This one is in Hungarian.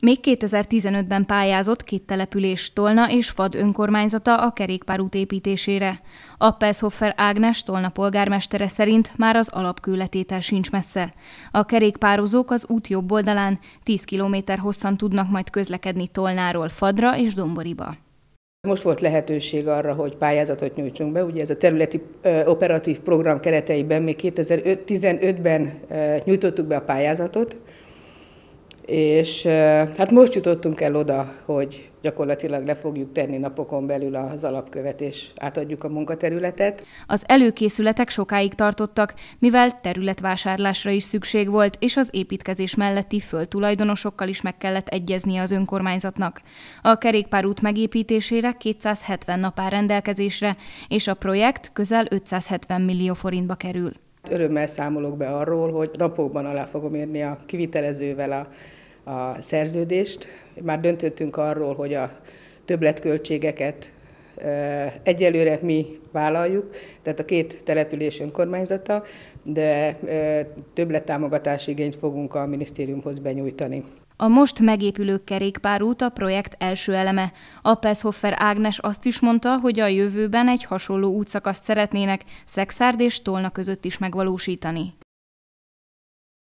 Még 2015-ben pályázott két település Tolna és Fad önkormányzata a kerékpárút építésére. Appelshoffer Ágnes Tolna polgármestere szerint már az alapkőletétel sincs messze. A kerékpározók az út jobb oldalán 10 km hosszan tudnak majd közlekedni Tolnáról Fadra és Domboriba. Most volt lehetőség arra, hogy pályázatot nyújtsunk be. Ugye ez a területi operatív program kereteiben még 2015-ben nyújtottuk be a pályázatot, és hát most jutottunk el oda, hogy gyakorlatilag le fogjuk tenni napokon belül az alapkövet, és átadjuk a munkaterületet. Az előkészületek sokáig tartottak, mivel területvásárlásra is szükség volt, és az építkezés melletti földtulajdonosokkal is meg kellett egyezni az önkormányzatnak. A kerékpárút megépítésére 270 nap áll rendelkezésre, és a projekt közel 570 millió forintba kerül. Örömmel számolok be arról, hogy napokban alá fogom érni a kivitelezővel a a szerződést. Már döntöttünk arról, hogy a többletköltségeket egyelőre mi vállaljuk, tehát a két település önkormányzata, de többlettámogatás igényt fogunk a minisztériumhoz benyújtani. A most megépülő kerékpárút a projekt első eleme. Peszhoffer Ágnes azt is mondta, hogy a jövőben egy hasonló útszakaszt szeretnének Szexárd és Tolna között is megvalósítani.